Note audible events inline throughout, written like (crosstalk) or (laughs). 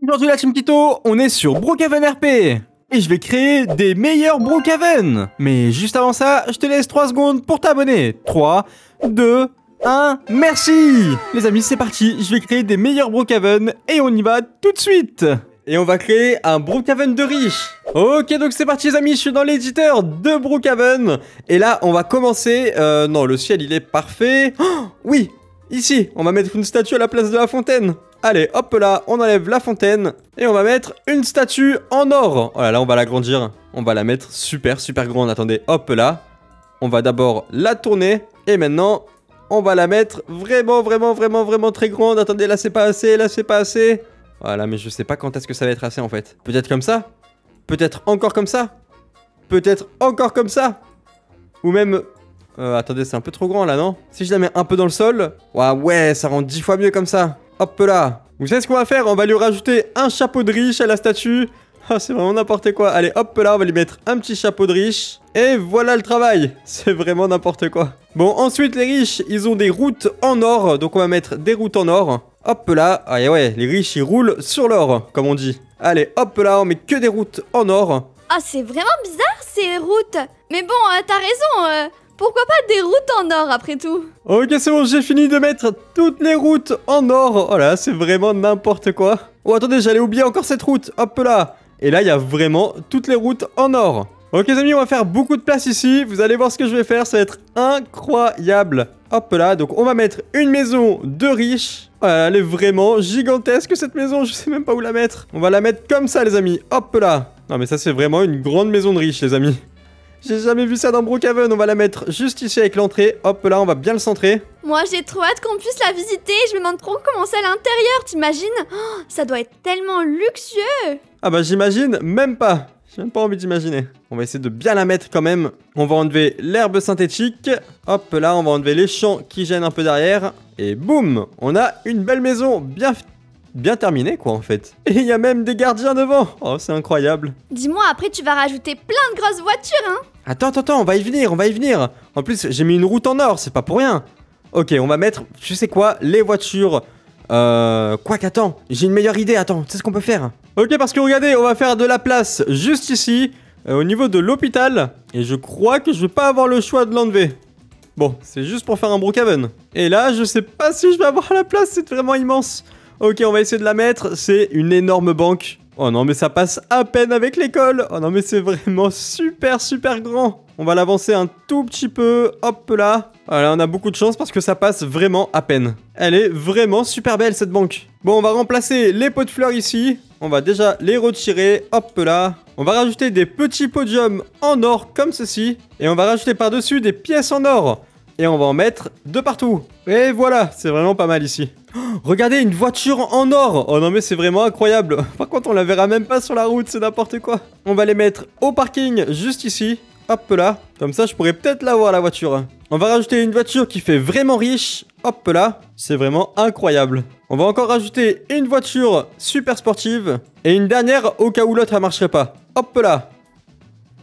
Aujourd'hui la Team Kito, on est sur Brookhaven RP et je vais créer des meilleurs Brookhaven Mais juste avant ça, je te laisse 3 secondes pour t'abonner 3, 2, 1, merci Les amis, c'est parti, je vais créer des meilleurs Brookhaven et on y va tout de suite et on va créer un Brookhaven de riche. Ok, donc c'est parti les amis, je suis dans l'éditeur de Brookhaven. Et là, on va commencer... Euh, non, le ciel, il est parfait. Oh, oui, Ici, on va mettre une statue à la place de la fontaine. Allez, hop là, on enlève la fontaine. Et on va mettre une statue en or. Oh là là, on va l'agrandir. On va la mettre super, super grande. Attendez, hop là. On va d'abord la tourner. Et maintenant, on va la mettre vraiment, vraiment, vraiment, vraiment très grande. Attendez, là c'est pas assez, là c'est pas assez. Voilà, mais je sais pas quand est-ce que ça va être assez en fait. Peut-être comme ça Peut-être encore comme ça Peut-être encore comme ça Ou même euh, attendez, c'est un peu trop grand là, non Si je la mets un peu dans le sol, ouais, ouais, ça rend dix fois mieux comme ça. Hop là. Vous savez ce qu'on va faire On va lui rajouter un chapeau de riche à la statue. Ah, c'est vraiment n'importe quoi. Allez, hop là, on va lui mettre un petit chapeau de riche. Et voilà le travail. (laughs) C'est vraiment n'importe quoi. Bon, ensuite, les riches, ils ont des routes en or. Donc, on va mettre des routes en or. Hop là. Ah, ouais, les riches, ils roulent sur l'or, comme on dit. Allez, hop là, on met que des routes en or. Ah, c'est vraiment bizarre, ces routes. Mais bon, euh, t'as raison. Euh. Pourquoi pas des routes en or après tout Ok c'est bon j'ai fini de mettre toutes les routes en or Oh là c'est vraiment n'importe quoi Oh attendez j'allais oublier encore cette route Hop là Et là il y a vraiment toutes les routes en or Ok les amis on va faire beaucoup de place ici Vous allez voir ce que je vais faire ça va être incroyable Hop là donc on va mettre une maison de riches oh Elle est vraiment gigantesque cette maison Je sais même pas où la mettre On va la mettre comme ça les amis Hop là non mais ça c'est vraiment une grande maison de riches les amis j'ai jamais vu ça dans Brookhaven, on va la mettre juste ici avec l'entrée. Hop là, on va bien le centrer. Moi j'ai trop hâte qu'on puisse la visiter, je me demande trop comment c'est à l'intérieur, t'imagines oh, Ça doit être tellement luxueux Ah bah j'imagine même pas j'ai même pas envie d'imaginer. On va essayer de bien la mettre quand même. On va enlever l'herbe synthétique. Hop là, on va enlever les champs qui gênent un peu derrière. Et boum On a une belle maison bien bien terminé quoi en fait. Et il y a même des gardiens devant. Oh, c'est incroyable. Dis-moi, après tu vas rajouter plein de grosses voitures, hein Attends, attends, attends, on va y venir, on va y venir. En plus, j'ai mis une route en or, c'est pas pour rien. Ok, on va mettre, je sais quoi, les voitures. Euh... Quoi qu'attends, j'ai une meilleure idée, attends, tu ce qu'on peut faire Ok, parce que regardez, on va faire de la place juste ici, euh, au niveau de l'hôpital. Et je crois que je vais pas avoir le choix de l'enlever. Bon, c'est juste pour faire un Brookhaven. Et là, je sais pas si je vais avoir la place, c'est vraiment immense. Ok, on va essayer de la mettre. C'est une énorme banque. Oh non, mais ça passe à peine avec l'école. Oh non, mais c'est vraiment super, super grand. On va l'avancer un tout petit peu. Hop là. Voilà, ah on a beaucoup de chance parce que ça passe vraiment à peine. Elle est vraiment super belle, cette banque. Bon, on va remplacer les pots de fleurs ici. On va déjà les retirer. Hop là. On va rajouter des petits podiums en or comme ceci. Et on va rajouter par-dessus des pièces en or et on va en mettre de partout. Et voilà, c'est vraiment pas mal ici. Oh, regardez, une voiture en or Oh non mais c'est vraiment incroyable (laughs) Par contre, on la verra même pas sur la route, c'est n'importe quoi. On va les mettre au parking, juste ici. Hop là, comme ça je pourrais peut-être voir la voiture. On va rajouter une voiture qui fait vraiment riche. Hop là, c'est vraiment incroyable. On va encore rajouter une voiture super sportive. Et une dernière au cas où l'autre ne marcherait pas. Hop là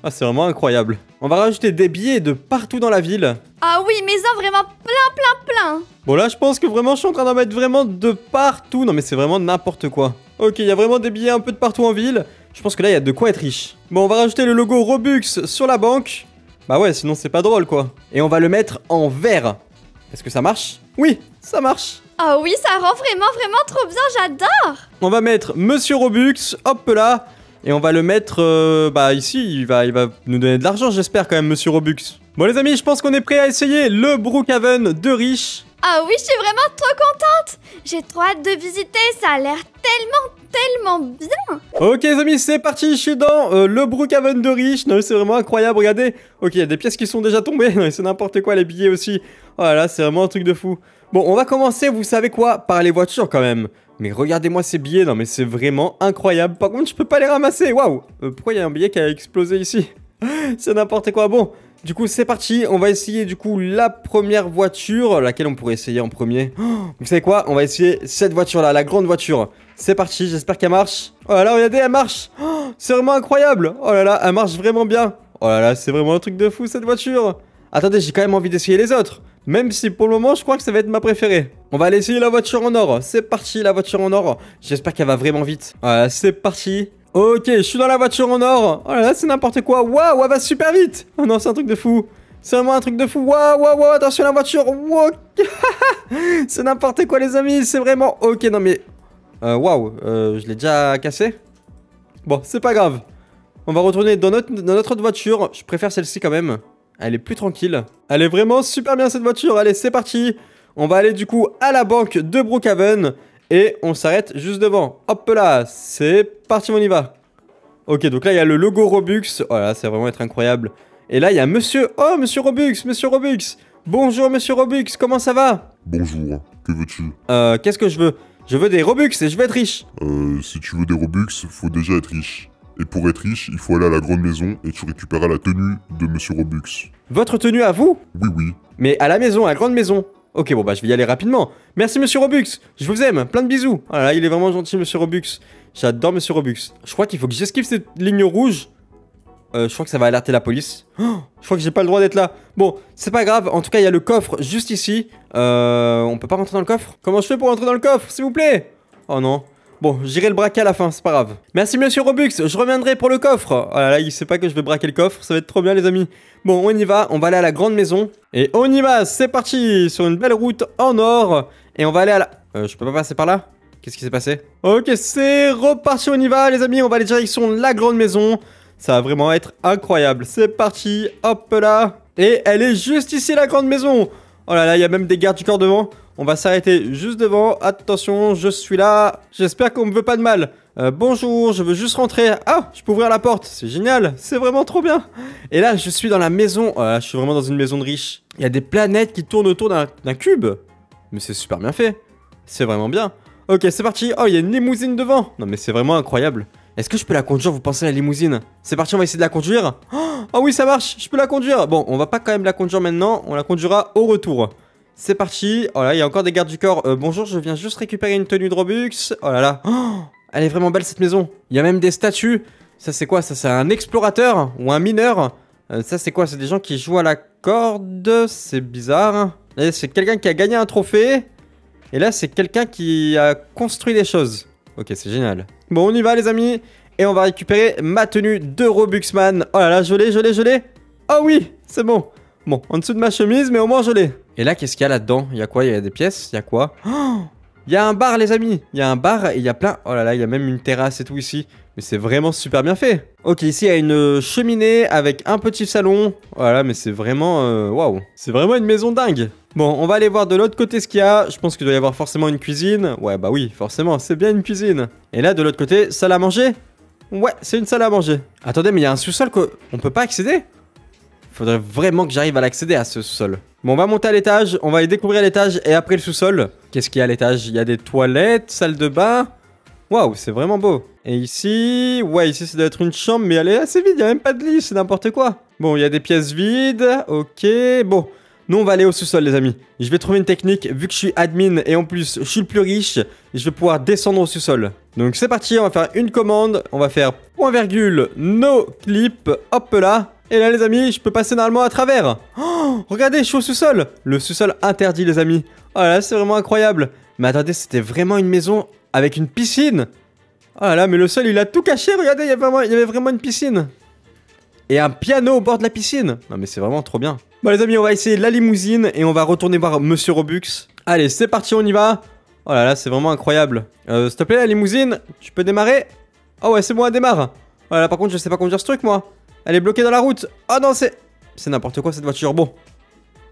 ah, c'est vraiment incroyable. On va rajouter des billets de partout dans la ville. Ah oui, mais ça, vraiment plein, plein, plein. Bon, là, je pense que vraiment, je suis en train d'en mettre vraiment de partout. Non, mais c'est vraiment n'importe quoi. Ok, il y a vraiment des billets un peu de partout en ville. Je pense que là, il y a de quoi être riche. Bon, on va rajouter le logo Robux sur la banque. Bah ouais, sinon c'est pas drôle, quoi. Et on va le mettre en vert. Est-ce que ça marche Oui, ça marche. Ah oui, ça rend vraiment, vraiment trop bien, j'adore On va mettre Monsieur Robux, hop là et on va le mettre euh, bah, ici. Il va, il va nous donner de l'argent, j'espère, quand même, monsieur Robux. Bon, les amis, je pense qu'on est prêt à essayer le Brookhaven de Rich. Ah oui, je suis vraiment trop contente J'ai trop hâte de visiter, ça a l'air tellement, tellement bien Ok les amis, c'est parti, je suis dans euh, le Brookhaven de Rich. non c'est vraiment incroyable, regardez Ok, il y a des pièces qui sont déjà tombées, non c'est n'importe quoi, les billets aussi Voilà, c'est vraiment un truc de fou Bon, on va commencer, vous savez quoi, par les voitures quand même mais regardez-moi ces billets, non mais c'est vraiment incroyable. Par contre, je peux pas les ramasser, waouh euh, Pourquoi il y a un billet qui a explosé ici (laughs) C'est n'importe quoi, bon du coup, c'est parti. On va essayer du coup la première voiture. Laquelle on pourrait essayer en premier (gasps) Vous savez quoi On va essayer cette voiture-là, la grande voiture. C'est parti, j'espère qu'elle marche. Oh là là, regardez, elle marche (gasps) C'est vraiment incroyable Oh là là, elle marche vraiment bien Oh là là, c'est vraiment un truc de fou cette voiture Attendez, j'ai quand même envie d'essayer les autres même si pour le moment, je crois que ça va être ma préférée. On va aller essayer la voiture en or. C'est parti, la voiture en or. J'espère qu'elle va vraiment vite. c'est parti. Ok, je suis dans la voiture en or. Oh là là, c'est n'importe quoi. Waouh, elle va super vite. Oh non, c'est un truc de fou. C'est vraiment un truc de fou. Waouh, waouh, waouh, attention la voiture. Waouh. (laughs) c'est n'importe quoi, les amis. C'est vraiment... Ok, non mais... Euh, waouh, euh, je l'ai déjà cassé. Bon, c'est pas grave. On va retourner dans notre, dans notre autre voiture. Je préfère celle-ci quand même. Elle est plus tranquille. Elle est vraiment super bien cette voiture. Allez, c'est parti. On va aller du coup à la banque de Brookhaven. Et on s'arrête juste devant. Hop là, c'est parti, on y va. Ok, donc là, il y a le logo Robux. Oh là, ça va vraiment être incroyable. Et là, il y a monsieur... Oh, monsieur Robux, monsieur Robux. Bonjour, monsieur Robux, comment ça va Bonjour, que veux-tu Euh, qu'est-ce que je veux Je veux des Robux et je veux être riche. Euh, si tu veux des Robux, faut déjà être riche. Et pour être riche, il faut aller à la grande maison et tu récupéreras la tenue de Monsieur Robux. Votre tenue à vous Oui, oui. Mais à la maison, à la grande maison. Ok, bon bah je vais y aller rapidement. Merci Monsieur Robux, je vous aime, plein de bisous. Ah là, il est vraiment gentil Monsieur Robux. J'adore Monsieur Robux. Je crois qu'il faut que j'esquive cette ligne rouge. Euh, je crois que ça va alerter la police. Oh, je crois que j'ai pas le droit d'être là. Bon, c'est pas grave. En tout cas, il y a le coffre juste ici. Euh, on peut pas rentrer dans le coffre Comment je fais pour rentrer dans le coffre, s'il vous plaît Oh non. Bon, j'irai le braquer à la fin, c'est pas grave. Merci monsieur Robux, je reviendrai pour le coffre. Oh là là, il sait pas que je vais braquer le coffre, ça va être trop bien les amis. Bon, on y va, on va aller à la grande maison. Et on y va, c'est parti, sur une belle route en or. Et on va aller à la... Euh, je peux pas passer par là Qu'est-ce qui s'est passé Ok, c'est reparti, on y va les amis, on va aller direction la grande maison. Ça va vraiment être incroyable. C'est parti, hop là. Et elle est juste ici la grande maison Oh là là, il y a même des gardes du corps devant. On va s'arrêter juste devant. Attention, je suis là. J'espère qu'on me veut pas de mal. Euh, bonjour, je veux juste rentrer. Ah, je peux ouvrir la porte. C'est génial, c'est vraiment trop bien. Et là, je suis dans la maison. Oh je suis vraiment dans une maison de riche. Il y a des planètes qui tournent autour d'un cube. Mais c'est super bien fait. C'est vraiment bien. Ok, c'est parti. Oh, il y a une limousine devant. Non, mais c'est vraiment incroyable. Est-ce que je peux la conduire, vous pensez, à la limousine C'est parti, on va essayer de la conduire. oh, ah oui, ça marche, je peux la conduire. Bon, on va pas quand même la conduire maintenant, on la conduira au retour. C'est parti. Oh là, il y a encore des gardes du corps. Euh, bonjour, je viens juste récupérer une tenue de Robux. Oh là là. Oh, elle est vraiment belle cette maison. Il y a même des statues. Ça c'est quoi Ça c'est un explorateur ou un mineur euh, Ça c'est quoi C'est des gens qui jouent à la corde. C'est bizarre. Hein. C'est quelqu'un qui a gagné un trophée. Et là c'est quelqu'un qui a construit des choses. Ok, c'est génial. Bon, on y va, les amis. Et on va récupérer ma tenue de Robuxman. Oh là là, je l'ai, je l'ai, je l'ai. Oh oui, c'est bon. Bon, en dessous de ma chemise, mais au moins je l'ai. Et là, qu'est-ce qu'il y a là-dedans Il y a quoi Il y a des pièces Il y a quoi oh, Il y a un bar, les amis. Il y a un bar et il y a plein. Oh là là, il y a même une terrasse et tout ici. Mais c'est vraiment super bien fait. Ok, ici il y a une euh, cheminée avec un petit salon. Voilà, mais c'est vraiment... Euh, waouh. C'est vraiment une maison dingue. Bon, on va aller voir de l'autre côté ce qu'il y a. Je pense qu'il doit y avoir forcément une cuisine. Ouais, bah oui, forcément, c'est bien une cuisine. Et là, de l'autre côté, salle à manger Ouais, c'est une salle à manger. Attendez, mais il y a un sous-sol qu'on peut pas accéder Faudrait vraiment que j'arrive à l'accéder à ce sous-sol. Bon, on va monter à l'étage, on va aller découvrir l'étage et après le sous-sol. Qu'est-ce qu'il y a à l'étage Il y a des toilettes, salle de bain Waouh, c'est vraiment beau. Et ici, ouais, ici ça doit être une chambre, mais elle est assez vide, il n'y a même pas de lit, c'est n'importe quoi. Bon, il y a des pièces vides, ok, bon. Nous, on va aller au sous-sol, les amis. Je vais trouver une technique, vu que je suis admin et en plus, je suis le plus riche, je vais pouvoir descendre au sous-sol. Donc, c'est parti, on va faire une commande, on va faire point virgule, no clip, hop là. Et là, les amis, je peux passer normalement à travers. Oh, regardez, je suis au sous-sol. Le sous-sol interdit, les amis. Oh là, c'est vraiment incroyable. Mais attendez, c'était vraiment une maison avec une piscine. Oh là là, mais le sol, il a tout caché, regardez, il y, avait vraiment, une piscine. Et un piano au bord de la piscine. Non mais c'est vraiment trop bien. Bon les amis, on va essayer la limousine et on va retourner voir Monsieur Robux. Allez, c'est parti, on y va. Oh là là, c'est vraiment incroyable. Euh, S'il te plaît, la limousine, tu peux démarrer Oh ouais, c'est bon, elle démarre. Oh là par contre, je sais pas conduire ce truc, moi. Elle est bloquée dans la route. Oh non, c'est... C'est n'importe quoi, cette voiture. Bon.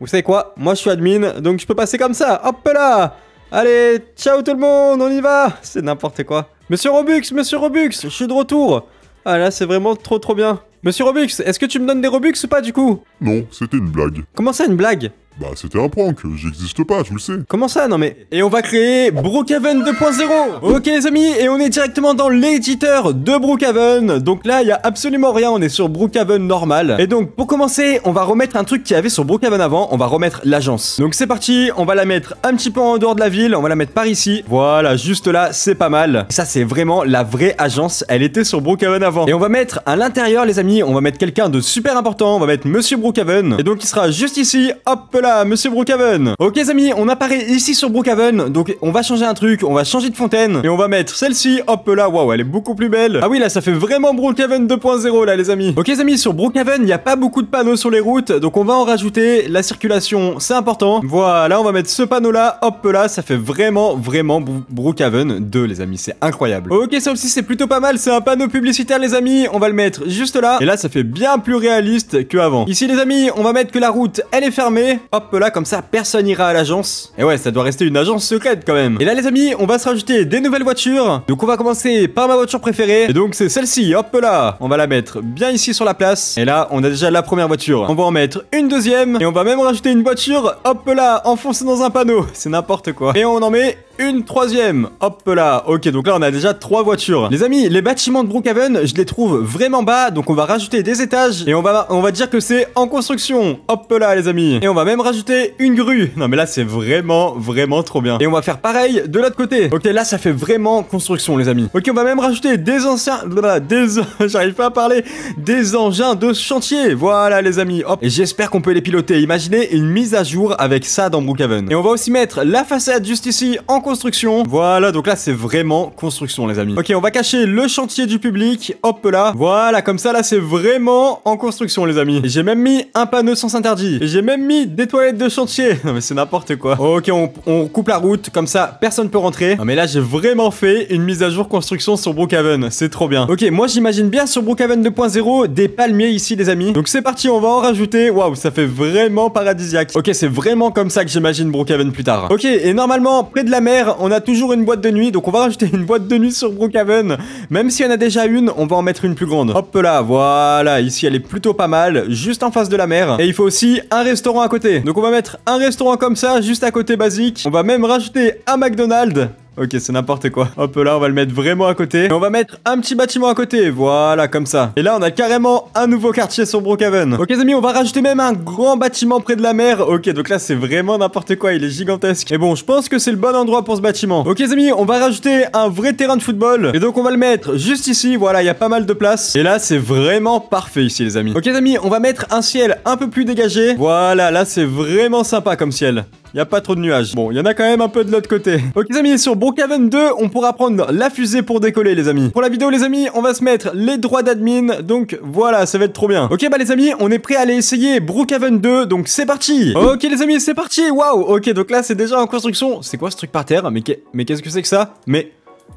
Vous savez quoi Moi, je suis admin, donc je peux passer comme ça. Hop là Allez, ciao tout le monde, on y va C'est n'importe quoi. Monsieur Robux, monsieur Robux, je suis de retour Ah là, c'est vraiment trop trop bien. Monsieur Robux, est-ce que tu me donnes des Robux ou pas du coup Non, c'était une blague. Comment ça une blague bah c'était un prank, j'existe pas, tu le sais. Comment ça, non mais... Et on va créer Brookhaven 2.0 Ok les amis, et on est directement dans l'éditeur de Brookhaven. Donc là, il y a absolument rien, on est sur Brookhaven normal. Et donc pour commencer, on va remettre un truc qu'il y avait sur Brookhaven avant, on va remettre l'agence. Donc c'est parti, on va la mettre un petit peu en dehors de la ville, on va la mettre par ici. Voilà, juste là, c'est pas mal. ça c'est vraiment la vraie agence, elle était sur Brookhaven avant. Et on va mettre à l'intérieur les amis, on va mettre quelqu'un de super important, on va mettre Monsieur Brookhaven. Et donc il sera juste ici, hop là, monsieur Brookhaven. Ok les amis, on apparaît ici sur Brookhaven, donc on va changer un truc, on va changer de fontaine, et on va mettre celle-ci, hop là, waouh, elle est beaucoup plus belle. Ah oui, là, ça fait vraiment Brookhaven 2.0 là les amis. Ok les amis, sur Brookhaven, il n'y a pas beaucoup de panneaux sur les routes, donc on va en rajouter, la circulation, c'est important. Voilà, on va mettre ce panneau là, hop là, ça fait vraiment, vraiment Brookhaven 2 les amis, c'est incroyable. Ok, ça aussi c'est plutôt pas mal, c'est un panneau publicitaire les amis, on va le mettre juste là, et là ça fait bien plus réaliste que avant. Ici les amis, on va mettre que la route, elle est fermée, hop là, comme ça, personne n'ira à l'agence. Et eh ouais, ça doit rester une agence secrète quand même. Et là, les amis, on va se rajouter des nouvelles voitures. Donc, on va commencer par ma voiture préférée. Et donc, c'est celle-ci, hop là. On va la mettre bien ici sur la place. Et là, on a déjà la première voiture. On va en mettre une deuxième. Et on va même rajouter une voiture, hop là, enfoncée dans un panneau. C'est n'importe quoi. Et on en met une troisième. Hop là. Ok, donc là, on a déjà trois voitures. Les amis, les bâtiments de Brookhaven, je les trouve vraiment bas. Donc, on va rajouter des étages et on va, on va dire que c'est en construction. Hop là, les amis. Et on va même rajouter une grue. Non, mais là, c'est vraiment, vraiment trop bien. Et on va faire pareil de l'autre côté. Ok, là, ça fait vraiment construction, les amis. Ok, on va même rajouter des anciens... (laughs) Des... (laughs) J'arrive pas à parler. Des engins de chantier. Voilà, les amis. Hop. Et j'espère qu'on peut les piloter. Imaginez une mise à jour avec ça dans Brookhaven. Et on va aussi mettre la façade juste ici en construction. Voilà, donc là, c'est vraiment construction, les amis. Ok, on va cacher le chantier du public. Hop là. Voilà, comme ça, là, c'est vraiment en construction, les amis. J'ai même mis un panneau sans interdit. J'ai même mis des toilettes de chantier. (laughs) Non, mais c'est n'importe quoi. Ok, on, on, coupe la route. Comme ça, personne peut rentrer. mais là, j'ai vraiment fait une mise à jour construction sur Brookhaven. C'est trop bien. Ok, moi, j'imagine bien sur Brookhaven 2.0 des palmiers ici, les amis. Donc, c'est parti, on va en rajouter. Waouh, ça fait vraiment paradisiaque. Ok, c'est vraiment comme ça que j'imagine Brookhaven plus tard. Ok, et normalement, près de la mer, on a toujours une boîte de nuit, donc on va (laughs) rajouter une boîte de nuit sur Brookhaven. Même si on a déjà une, on va en mettre une plus grande. Hop là, voilà, ici elle est plutôt pas mal, juste en face de la mer. Et il faut aussi un restaurant à côté. Donc on va mettre un restaurant comme ça, juste à côté basique. On va même rajouter un McDonald's. Ok, c'est n'importe quoi. Hop là, on va le mettre vraiment à côté. Et on va mettre un petit bâtiment à côté. Voilà, comme ça. Et là, on a carrément un nouveau quartier sur Brookhaven. Ok, les amis, on va rajouter même un grand bâtiment près de la mer. Ok, donc là, c'est vraiment n'importe quoi. Il est gigantesque. Et bon, je pense que c'est le bon endroit pour ce bâtiment. Ok, les amis, on va rajouter un vrai terrain de football. Et donc, on va le mettre juste ici. Voilà, il y a pas mal de place. Et là, c'est vraiment parfait ici, les amis. Ok, les amis, on va mettre un ciel un peu plus dégagé. Voilà, là, c'est vraiment sympa comme ciel. Il a pas trop de nuages. Bon, il y en a quand même un peu de l'autre côté. Ok les amis, sur Brookhaven 2, on pourra prendre la fusée pour décoller les amis. Pour la vidéo les amis, on va se mettre les droits d'admin. Donc voilà, ça va être trop bien. Ok bah les amis, on est prêt à aller essayer Brookhaven 2. Donc c'est parti. Ok les amis, c'est parti. Waouh. Ok donc là c'est déjà en construction. C'est quoi ce truc par terre Mais qu'est-ce que c'est que ça Mais...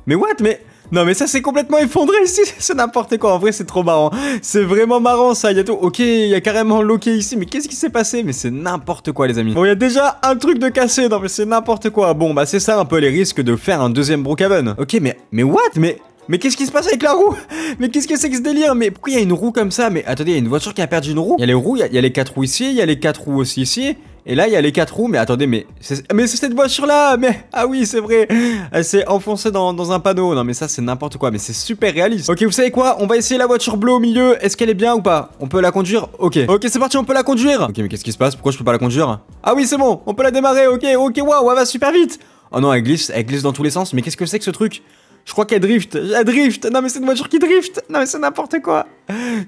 Mais what Mais... Non mais ça s'est complètement effondré ici, (laughs) c'est n'importe quoi, en vrai c'est trop marrant. C'est vraiment marrant ça, il y a tout, ok, il y a carrément loqué ici, mais qu'est-ce qui s'est passé Mais c'est n'importe quoi les amis. Bon, il y a déjà un truc de cassé, non mais c'est n'importe quoi. Bon, bah c'est ça un peu les risques de faire un deuxième Brookhaven. Ok, mais, mais what Mais... Mais qu'est-ce qui se passe avec la roue (laughs) Mais qu'est-ce que c'est que ce délire Mais pourquoi il y a une roue comme ça Mais attendez, il y a une voiture qui a perdu une roue Il y a les roues, il y, a les quatre roues ici, il y a les quatre roues aussi ici. Et là, il y a les quatre roues. Mais attendez, mais c'est, mais c'est cette voiture-là Mais ah oui, c'est vrai Elle s'est enfoncée dans, un panneau. Non, mais ça, c'est n'importe quoi. Mais c'est super réaliste. Ok, vous savez quoi On va essayer la voiture bleue au milieu. Est-ce qu'elle est bien ou pas On peut la conduire Ok. Ok, c'est parti, on peut la conduire. Ok, mais qu'est-ce qui se passe Pourquoi je peux pas la conduire Ah oui, c'est bon. On peut la démarrer. Ok, ok, waouh, elle va super vite. Oh non, elle glisse, elle glisse dans tous les sens. Mais qu'est-ce que c'est que ce truc je crois qu'elle drift. Elle drift. Non, mais c'est une voiture qui drift. Non, mais c'est n'importe quoi.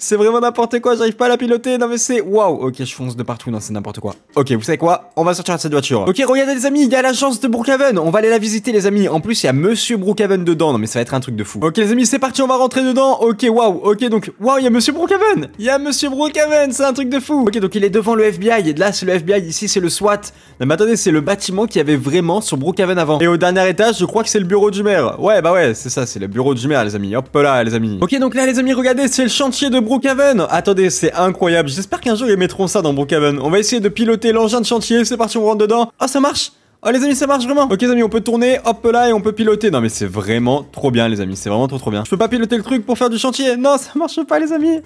C'est vraiment n'importe quoi. J'arrive pas à la piloter. Non, mais c'est. Waouh. Ok, je fonce de partout. Non, c'est n'importe quoi. Ok, vous savez quoi On va sortir de cette voiture. Ok, regardez, les amis. Il y a l'agence de Brookhaven. On va aller la visiter, les amis. En plus, il y a Monsieur Brookhaven dedans. Non, mais ça va être un truc de fou. Ok, les amis, c'est parti. On va rentrer dedans. Ok, waouh. Ok, donc. Waouh, il y a Monsieur Brookhaven. Il y a Monsieur Brookhaven. C'est un truc de fou. Ok, donc il est devant le FBI. Et là, c'est le FBI. Ici, c'est le SWAT. Non, mais attendez, c'est le bâtiment qui avait vraiment sur Brookhaven avant. Et au dernier étage, je crois que c'est le bureau du maire. Ouais, bah ouais c'est ça, c'est le bureau de maire les amis. Hop là, les amis. Ok, donc là, les amis, regardez, c'est le chantier de Brookhaven. Attendez, c'est incroyable. J'espère qu'un jour, ils mettront ça dans Brookhaven. On va essayer de piloter l'engin de chantier. C'est parti, on rentre dedans. Ah, oh, ça marche Oh les amis ça marche vraiment Ok les amis on peut tourner, hop là et on peut piloter Non mais c'est vraiment trop bien les amis, c'est vraiment trop trop bien Je peux pas piloter le truc pour faire du chantier Non ça marche pas les amis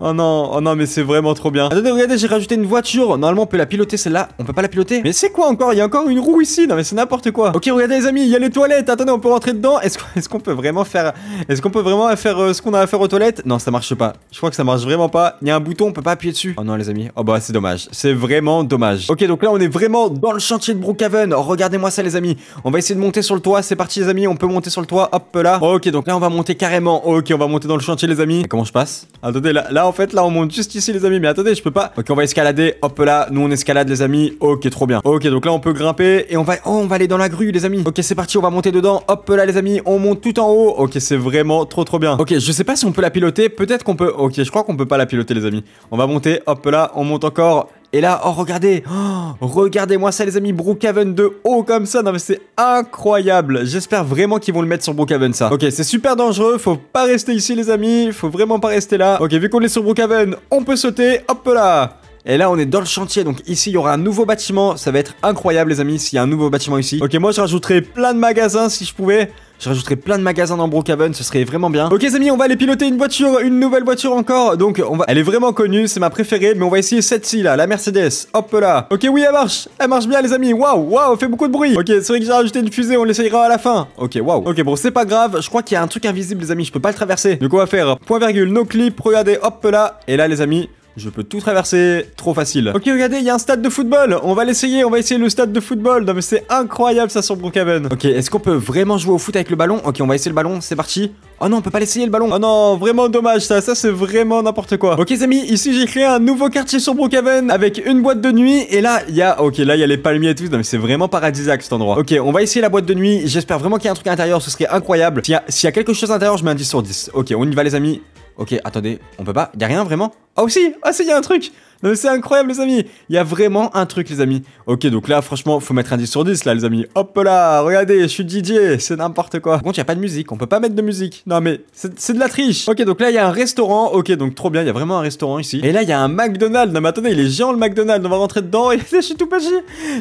Oh non, oh non mais c'est vraiment trop bien Attendez regardez j'ai rajouté une voiture Normalement on peut la piloter celle-là, on peut pas la piloter Mais c'est quoi encore Il y a encore une roue ici, non mais c'est n'importe quoi Ok regardez les amis, il y a les toilettes Attendez on peut rentrer dedans Est-ce qu'on peut vraiment faire Est-ce qu'on peut vraiment faire euh, ce qu'on a à faire aux toilettes Non ça marche pas, je crois que ça marche vraiment pas Il y a un bouton, on peut pas appuyer dessus Oh non les amis, oh bah c'est dommage C'est vraiment dommage Ok donc là on est vraiment dans le chantier de Brookhaven regardez-moi ça, les amis. On va essayer de monter sur le toit. C'est parti, les amis. On peut monter sur le toit. Hop là. Ok, donc là, on va monter carrément. Ok, on va monter dans le chantier, les amis. comment je passe Attendez, là, là, en fait, là, on monte juste ici, les amis. Mais attendez, je peux pas. Ok, on va escalader. Hop là. Nous, on escalade, les amis. Ok, trop bien. Ok, donc là, on peut grimper et on va. Oh, on va aller dans la grue, les amis. Ok, c'est parti. On va monter dedans. Hop là, les amis. On monte tout en haut. Ok, c'est vraiment trop, trop bien. Ok, je sais pas si on peut la piloter. Peut-être qu'on peut. Ok, je crois qu'on peut pas la piloter, les amis. On va monter. Hop là. On monte encore. Et là, oh regardez, oh, regardez-moi ça les amis, Brookhaven de haut comme ça, non mais c'est incroyable. J'espère vraiment qu'ils vont le mettre sur Brookhaven ça. Ok, c'est super dangereux, faut pas rester ici les amis, faut vraiment pas rester là. Ok, vu qu'on est sur Brookhaven, on peut sauter, hop là et là on est dans le chantier donc ici il y aura un nouveau bâtiment Ça va être incroyable les amis s'il y a un nouveau bâtiment ici Ok moi je rajouterai plein de magasins si je pouvais je rajouterai plein de magasins dans Brookhaven, ce serait vraiment bien. Ok, les amis, on va aller piloter une voiture, une nouvelle voiture encore. Donc, on va... elle est vraiment connue, c'est ma préférée, mais on va essayer cette ci là, la Mercedes. Hop là. Ok, oui, elle marche. Elle marche bien, les amis. Waouh, waouh, fait beaucoup de bruit. Ok, c'est vrai que j'ai rajouté une fusée, on l'essayera à la fin. Ok, waouh. Ok, bon, c'est pas grave. Je crois qu'il y a un truc invisible, les amis. Je peux pas le traverser. Donc, on va faire point virgule, no clip. Regardez, hop là. Et là, les amis. Je peux tout traverser, trop facile. Ok, regardez, il y a un stade de football. On va l'essayer, on va essayer le stade de football. Non mais c'est incroyable ça sur Brookhaven. Ok, est-ce qu'on peut vraiment jouer au foot avec le ballon Ok, on va essayer le ballon, c'est parti. Oh non, on peut pas l'essayer le ballon. Oh non, vraiment dommage ça, ça c'est vraiment n'importe quoi. Ok les amis, ici j'ai créé un nouveau quartier sur Brookhaven avec une boîte de nuit et là il y a ok, là il y a les palmiers et tout. Non mais c'est vraiment paradisiaque cet endroit. Ok, on va essayer la boîte de nuit. J'espère vraiment qu'il y a un truc intérieur. ce serait incroyable. S'il y, a... quelque chose à je mets un 10 sur 10. Ok, on y va les amis. Ok, attendez, on peut pas, y rien vraiment ah aussi, ah c'est si, y a un truc non, c'est incroyable, les amis. Il y a vraiment un truc, les amis. Ok, donc là, franchement, faut mettre un 10 sur 10, là, les amis. Hop là, regardez, je suis dj c'est n'importe quoi. Par contre, il n'y a pas de musique, on peut pas mettre de musique. Non, mais c'est de la triche. Ok, donc là, il y a un restaurant. Ok, donc trop bien, il y a vraiment un restaurant ici. Et là, il y a un McDonald's. Non, mais attendez, il est géant le McDonald's. On va rentrer dedans. Et (laughs) je suis tout petit.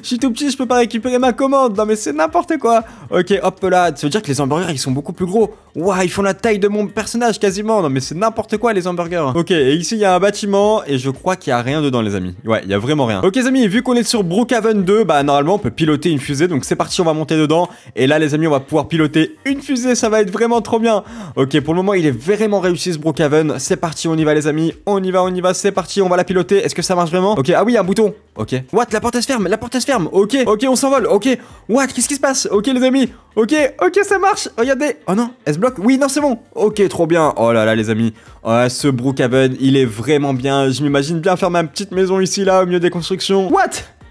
Je suis tout petit, je peux pas récupérer ma commande. Non, mais c'est n'importe quoi. Ok, hop là. Ça veut dire que les hamburgers, ils sont beaucoup plus gros. Waouh, ils font la taille de mon personnage quasiment. Non, mais c'est n'importe quoi, les hamburgers. Ok, et ici, il y a un bâtiment. Et je crois qu'il y a rien dedans les amis. Ouais, il y a vraiment rien. Ok les amis, vu qu'on est sur Brookhaven 2, bah normalement on peut piloter une fusée. Donc c'est parti, on va monter dedans. Et là les amis, on va pouvoir piloter une fusée. Ça va être vraiment trop bien. Ok, pour le moment il est vraiment réussi ce Brookhaven. C'est parti, on y va les amis. On y va, on y va. C'est parti, on va la piloter. Est-ce que ça marche vraiment Ok, ah oui, un bouton. Ok. What La porte elle se ferme, la porte elle se ferme. Ok, ok, on s'envole. Ok. What Qu'est-ce qui se passe Ok les amis. Ok, ok, ça marche. Oh, regardez. Oh non, elle se bloque. Oui, non, c'est bon. Ok, trop bien. Oh là là les amis. Oh, ce Brookhaven, il est vraiment bien. Je m'imagine bien faire petite maison ici, là, au milieu des constructions. What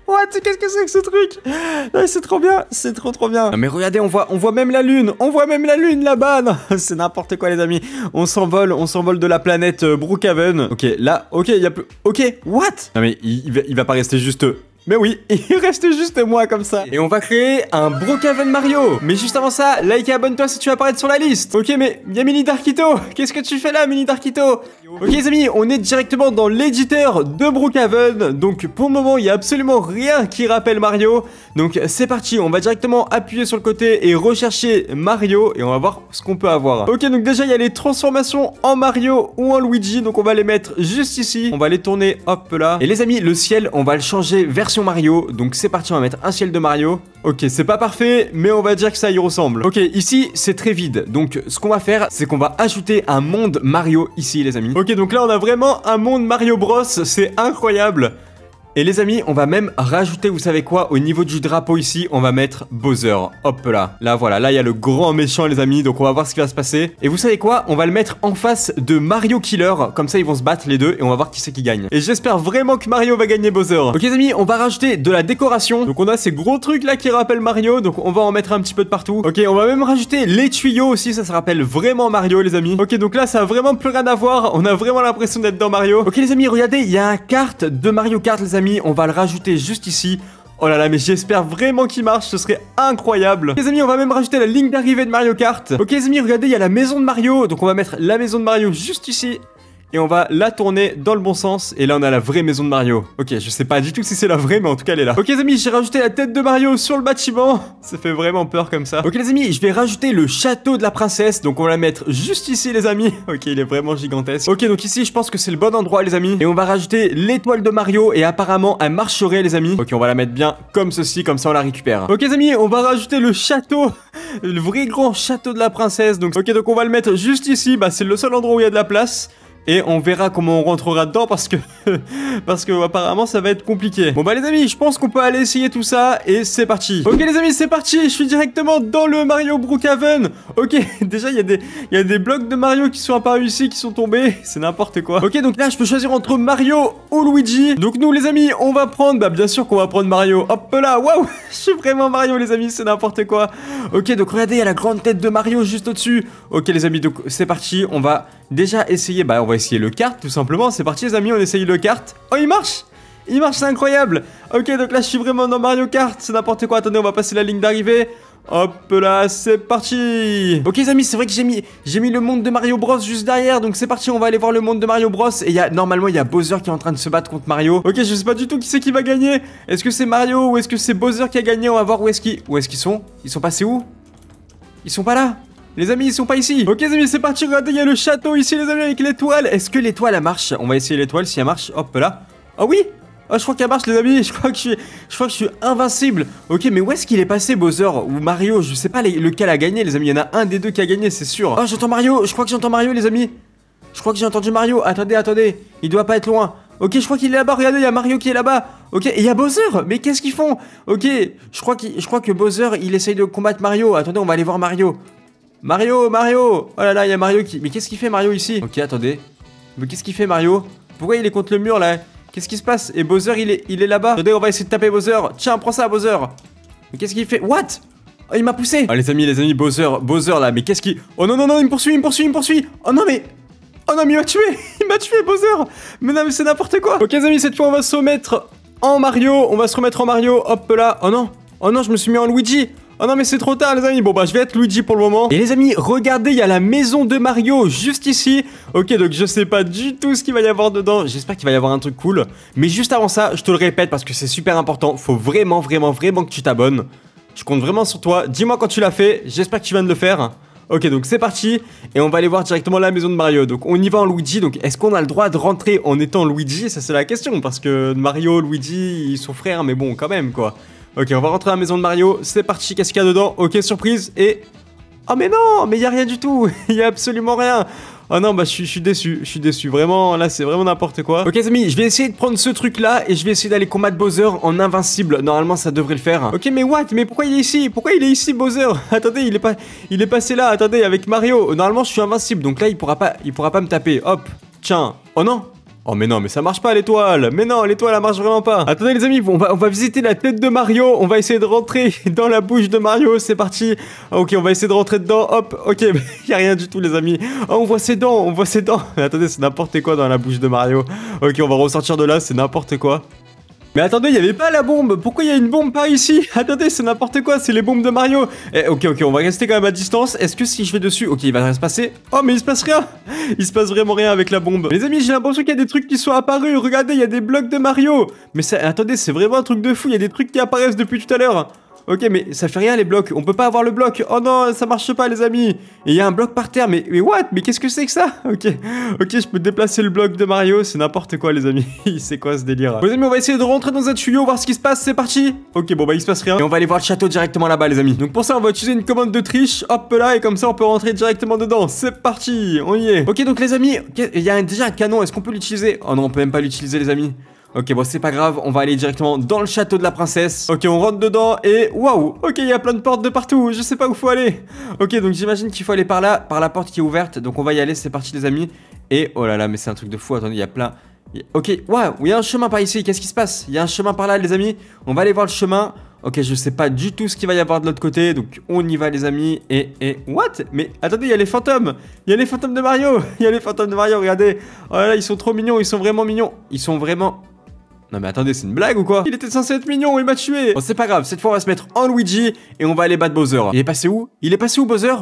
What Qu'est-ce que c'est que ce truc ah, C'est trop bien, c'est trop trop bien. Non mais regardez, on voit, on voit même la lune, on voit même la lune là-bas. (laughs) C'est n'importe quoi les amis. On s'envole, on s'envole de la planète euh, Brookhaven. Ok, là, ok, il y a plus. Ok, what Non mais il, il va pas rester juste mais oui, (laughs) il reste juste moi comme ça. Et on va créer un Brookhaven Mario. Mais juste avant ça, like et abonne-toi si tu vas apparaître sur la liste. Ok, mais il a Mini Darkito. Qu'est-ce que tu fais là, Mini Darkito Ok, les amis, on est directement dans l'éditeur de Brookhaven. Donc, pour le moment, il n'y a absolument rien qui rappelle Mario. Donc, c'est parti. On va directement appuyer sur le côté et rechercher Mario. Et on va voir ce qu'on peut avoir. Ok, donc déjà, il y a les transformations en Mario ou en Luigi. Donc, on va les mettre juste ici. On va les tourner, hop là. Et les amis, le ciel, on va le changer version Mario, donc c'est parti, on va mettre un ciel de Mario. Ok, c'est pas parfait, mais on va dire que ça y ressemble. Ok, ici, c'est très vide, donc ce qu'on va faire, c'est qu'on va ajouter un monde Mario ici, les amis. Ok, donc là, on a vraiment un monde Mario Bros, c'est incroyable et les amis, on va même rajouter, vous savez quoi, au niveau du drapeau ici, on va mettre Bowser. Hop là. Là, voilà. Là, il y a le grand méchant, les amis. Donc, on va voir ce qui va se passer. Et vous savez quoi On va le mettre en face de Mario Killer. Comme ça, ils vont se battre les deux et on va voir qui c'est qui gagne. Et j'espère vraiment que Mario va gagner Bowser. Ok, les amis, on va rajouter de la décoration. Donc, on a ces gros trucs là qui rappellent Mario. Donc, on va en mettre un petit peu de partout. Ok, on va même rajouter les tuyaux aussi. Ça se rappelle vraiment Mario, les amis. Ok, donc là, ça a vraiment plus rien à voir. On a vraiment l'impression d'être dans Mario. Ok, les amis, regardez, il y a un carte de Mario Kart, les amis on va le rajouter juste ici. Oh là là, mais j'espère vraiment qu'il marche, ce serait incroyable. Les amis, on va même rajouter la ligne d'arrivée de Mario Kart. Ok les amis, regardez, il y a la maison de Mario, donc on va mettre la maison de Mario juste ici et on va la tourner dans le bon sens. Et là, on a la vraie maison de Mario. Ok, je sais pas du tout si c'est la vraie, mais en tout cas, elle est là. Ok, les amis, j'ai rajouté la tête de Mario sur le bâtiment. Ça fait vraiment peur comme ça. Ok, les amis, je vais rajouter le château de la princesse. Donc, on va la mettre juste ici, les amis. (laughs) Ok, il est vraiment gigantesque. Ok, donc ici, je pense que c'est le bon endroit, les amis. Et on va rajouter l'étoile de Mario. Et apparemment, elle marcherait, les amis. Ok, on va la mettre bien comme ceci. Comme ça, on la récupère. Ok, les amis, on va rajouter le château. (laughs) Le vrai grand château de la princesse. Donc, ok, donc on va le mettre juste ici. Bah, c'est le seul endroit où il y a de la place. Et on verra comment on rentrera dedans parce que (laughs) parce que apparemment ça va être compliqué. Bon bah les amis, je pense qu'on peut aller essayer tout ça et c'est parti. Ok les amis, c'est parti. Je suis directement dans le Mario Brookhaven. Ok, (laughs) déjà il y a des il y a des blocs de Mario qui sont apparus ici, qui sont tombés. (laughs) C'est n'importe quoi. Ok, donc là je peux choisir entre Mario ou Luigi. Donc nous les amis, on va prendre bah bien sûr qu'on va prendre Mario. Hop là, waouh, je suis vraiment Mario les amis, c'est n'importe quoi. Ok, donc regardez, il y a la grande tête de Mario juste au-dessus. Ok les amis, donc c'est parti, on va déjà essayé, bah on va essayer le kart tout simplement, c'est parti les amis, on essaye le kart. Oh il marche Il marche, c'est incroyable Ok, donc là je suis vraiment dans Mario Kart, c'est n'importe quoi, attendez, on va passer la ligne d'arrivée. Hop là, c'est parti Ok les amis, c'est vrai que j'ai mis, mis le monde de Mario Bros juste derrière, donc c'est parti, on va aller voir le monde de Mario Bros, et y a, normalement il y a Bowser qui est en train de se battre contre Mario. Ok, je sais pas du tout qui c'est qui va gagner, est-ce que c'est Mario ou est-ce que c'est Bowser qui a gagné, on va voir où est-ce qu'ils est sont Ils sont passés où Ils sont pas là les amis, ils sont pas ici Ok les amis, c'est parti, regardez, il y a le château ici les amis avec l'étoile Est-ce que l'étoile, elle marche On va essayer l'étoile, si elle marche, hop là Ah oh, oui Oh, je crois qu'elle marche, les amis. (laughs) Je crois que je suis, crois que je suis invincible. Ok, mais où est-ce qu'il est passé, Bowser ou Mario Je sais pas lequel a gagné, les amis. Il y en a un des deux qui a gagné, c'est sûr. Oh, j'entends Mario. Je crois que j'entends Mario, les amis. Je crois que j'ai entendu Mario. Attendez, attendez. Il doit pas être loin. Ok, je crois qu'il est là-bas. Regardez, il y a Mario qui est là-bas. Ok, et il y a Bowser. Mais qu'est-ce qu'ils font Ok, je crois, qu je crois que Bowser, il essaye de combattre Mario. Attendez, on va aller voir Mario. Mario, Mario Oh là là, il y a Mario qui... Mais qu'est-ce qu'il fait Mario ici Ok, attendez. Mais qu'est-ce qu'il fait Mario Pourquoi il est contre le mur là Qu'est-ce qui se passe Et Bowser, il est, il est là-bas. Attendez, on va essayer de taper Bowser. Tiens, prends ça Bowser. Mais qu'est-ce qu'il fait What Oh, il m'a poussé Oh les amis, les amis, Bowser, Bowser là, mais qu'est-ce qu'il... Oh non, non, non, il me poursuit, il me poursuit, il me poursuit Oh non, mais... Oh non, mais il m'a tué (laughs) Il m'a tué, Bowser Mais non, mais c'est n'importe quoi Ok les amis, cette fois, on va se remettre en Mario. On va se remettre en Mario. Hop là. Oh non. Oh non, je me suis mis en Luigi. Oh non mais c'est trop tard les amis Bon bah je vais être Luigi pour le moment Et les amis regardez il y a la maison de Mario juste ici Ok donc je sais pas du tout ce qu'il va y avoir dedans J'espère qu'il va y avoir un truc cool Mais juste avant ça je te le répète parce que c'est super important Faut vraiment vraiment vraiment que tu t'abonnes Je compte vraiment sur toi Dis-moi quand tu l'as fait J'espère que tu viens de le faire Ok, donc c'est parti, et on va aller voir directement la maison de Mario. Donc on y va en Luigi, donc est-ce qu'on a le droit de rentrer en étant Luigi Ça c'est la question, parce que Mario, Luigi, ils sont frères, mais bon, quand même, quoi. Ok, on va rentrer à la maison de Mario. C'est parti, qu'est-ce qu'il y a dedans Ok, surprise. Et... Oh mais non, mais il n'y a rien du tout. Il (laughs) n'y a absolument rien. Oh non, bah je suis déçu, je suis déçu. Vraiment, là, c'est vraiment n'importe quoi. Ok, amis, je vais essayer de prendre ce truc-là et je vais essayer d'aller combattre Bowser en invincible. Normalement, ça devrait le faire. Ok, mais what Mais pourquoi il est ici Pourquoi il est ici, Bowser (laughs) Attendez, il est pas, il est passé là. Attendez, avec Mario. Normalement, je suis invincible, donc là, il pourra pas, il pourra pas me taper. Hop, tiens. Oh non, Oh mais non, mais ça marche pas l'étoile Mais non, l'étoile elle marche vraiment pas Attendez les amis, on va, on va visiter la tête de Mario, on va essayer de rentrer (laughs) dans la bouche de Mario, c'est parti ah, Ok, on va essayer de rentrer dedans, hop, ok, (laughs) mais y a rien du tout les amis Oh, on voit ses dents, on voit ses dents (laughs) Attendez, c'est n'importe quoi dans la bouche de Mario Ok, on va ressortir de là, c'est n'importe quoi mais attendez, il n'y avait pas la bombe Pourquoi il y a une bombe par ici (laughs) Attendez, c'est n'importe quoi, c'est les bombes de Mario eh, Ok, ok, on va rester quand même à distance. Est-ce que si je vais dessus... Ok, il va rien se passer. Oh, mais il se passe rien (laughs) Il se passe vraiment rien avec la bombe. Les amis, j'ai l'impression qu'il y a des trucs qui sont apparus. Regardez, il y a des blocs de Mario Mais attendez, c'est vraiment un truc de fou. Il y a des trucs qui apparaissent depuis tout à l'heure. Ok, mais ça fait rien les blocs. On peut pas avoir le bloc. Oh non, ça marche pas, les amis. Et il y a un bloc par terre. Mais, mais what Mais qu'est-ce que c'est que ça (laughs) Ok, ok, je peux déplacer le bloc de Mario. C'est n'importe quoi, les amis. (laughs) c'est quoi ce délire Bon, les amis, on va essayer de rentrer dans un tuyau, voir ce qui se passe. C'est parti. Ok, bon, bah, il se passe rien. Et on va aller voir le château directement là-bas, les amis. Donc, pour ça, on va utiliser une commande de triche. Hop là, et comme ça, on peut rentrer directement dedans. C'est parti. On y est. Ok, donc, les amis, il y a déjà un canon. Est-ce qu'on peut l'utiliser Oh non, on peut même pas l'utiliser, les amis. Ok, bon, c'est pas grave, on va aller directement dans le château de la princesse. Ok, on rentre dedans et waouh Ok, il y a plein de portes de partout, je sais pas où faut aller. Ok, donc j'imagine qu'il faut aller par là, par la porte qui est ouverte. Donc on va y aller, c'est parti les amis. Et oh là là, mais c'est un truc de fou, attendez, il y a plein... Ok, waouh, il y a un chemin par ici, qu'est-ce qui se passe Il y a un chemin par là les amis, on va aller voir le chemin. Ok, je sais pas du tout ce qu'il va y avoir de l'autre côté, donc on y va les amis, et, et, what Mais attendez, il y a les fantômes Il y a les fantômes de Mario (laughs) Il y a les fantômes de Mario, regardez Oh là là, ils sont trop mignons, ils sont vraiment mignons Ils sont vraiment non mais attendez, c'est une blague ou quoi Il était censé être mignon, il m'a tué Bon, c'est pas grave, cette fois on va se mettre en Luigi et on va aller battre Bowser. Il est passé où Il est passé où Bowser